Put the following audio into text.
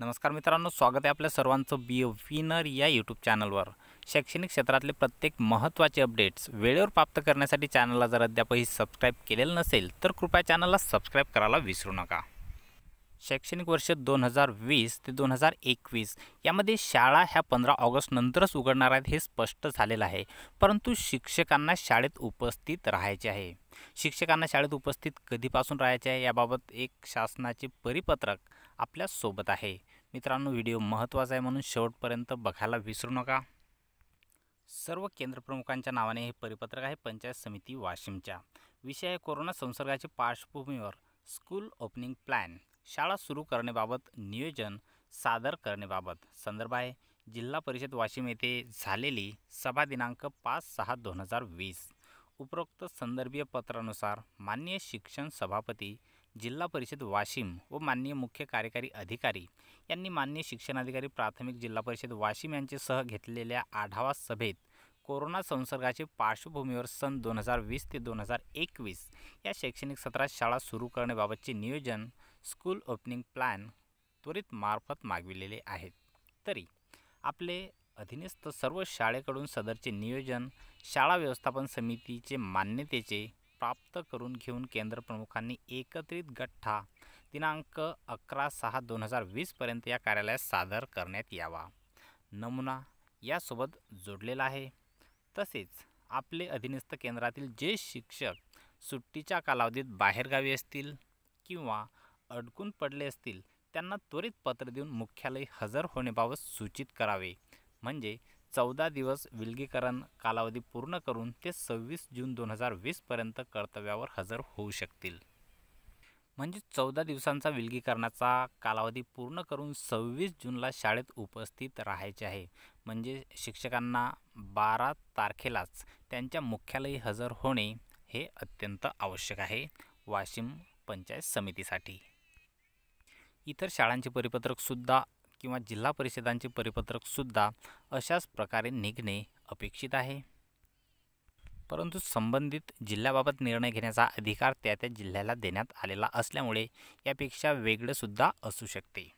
नमस्कार मित्रांनो स्वागत आहे आपल्या सर्वांचं बी विनर या यूट्यूब चॅनलवर शैक्षणिक क्षेत्रातले प्रत्येक महत्त्वाचे अपडेट्स वेळेवर प्राप्त करण्यासाठी चॅनलला जर अद्यापही सबस्क्राईब केलेलं नसेल तर कृपया चॅनलला सबस्क्राईब करायला विसरू नका शैक्षणिक वर्ष दोन हजार वीस ते दोन हजार एकवीस यामध्ये शाळा ह्या पंधरा ऑगस्टनंतरच उघडणार आहेत हे स्पष्ट झालेलं आहे परंतु शिक्षकांना शाळेत उपस्थित राहायचे आहे शिक्षकांना शाळेत उपस्थित कधीपासून राहायचे आहे याबाबत एक शासनाचे परिपत्रक आपल्यासोबत आहे मित्रांनो व्हिडिओ महत्त्वाचा आहे म्हणून शेवटपर्यंत बघायला विसरू नका सर्व केंद्रप्रमुखांच्या नावाने हे परिपत्रक आहे पंचायत समिती वाशिमच्या विषय आहे कोरोना संसर्गाच्या पार्श्वभूमीवर स्कूल ओपनिंग प्लॅन शाळा सुरू करण्याबाबत नियोजन सादर करण्याबाबत संदर्भ आहे जिल्हा परिषद वाशिम येथे झालेली सभा दिनांक पाच सहा दोन हजार वीस उपरोक्त संदर्भीय पत्रानुसार माननीय शिक्षण सभापती जिल्हा परिषद वाशिम व माननीय मुख्य कार्यकारी अधिकारी यांनी माननीय शिक्षणाधिकारी प्राथमिक जिल्हा परिषद वाशिम यांचे सह घेतलेल्या आढावा सभेत कोरोना संसर्गाचे पार्श्वभूमीवर सन दोन हजार वीस ते दोन हजार एकवीस या शैक्षणिक सत्रात शाळा सुरू करण्याबाबतचे नियोजन स्कूल ओपनिंग प्लॅन त्वरित मार्फत मागविलेले आहेत तरी आपले अधीनस्थ सर्व शाळेकडून सदरचे नियोजन शाळा व्यवस्थापन समितीचे मान्यतेचे प्राप्त करून घेऊन केंद्रप्रमुखांनी एकत्रित गठ्ठा दिनांक अकरा सहा दोन हजार वीसपर्यंत या कार्यालयात सादर करण्यात यावा नमुना यासोबत जोडलेला आहे तसेच आपले अधीनस्थ केंद्रातील जे शिक्षक सुट्टीच्या कालावधीत बाहेरगावी असतील किंवा अडकून पडले असतील त्यांना त्वरित पत्र देऊन मुख्यालय हजर होण्याबाबत सूचित करावे म्हणजे चौदा दिवस विलगीकरण कालावधी पूर्ण करून ते सव्वीस जून दोन हजार वीसपर्यंत कर्तव्यावर हजर होऊ शकतील म्हणजे चौदा दिवसांचा विलगीकरणाचा कालावधी पूर्ण करून सव्वीस जूनला शाळेत उपस्थित राहायचे आहे म्हणजे शिक्षकांना बारा तारखेलाच त्यांच्या मुख्यालयी हजर होणे हे अत्यंत आवश्यक आहे वाशिम पंचायत समितीसाठी इतर शाळांचे परिपत्रकसुद्धा किंवा जिल्हा परिषदांचे परिपत्रकसुद्धा अशाच प्रकारे निघणे अपेक्षित आहे परंतु संबंधित जिल्ह्याबाबत निर्णय घेण्याचा अधिकार त्या त्या जिल्ह्याला देण्यात आलेला असल्यामुळे यापेक्षा वेगळंसुद्धा असू शकते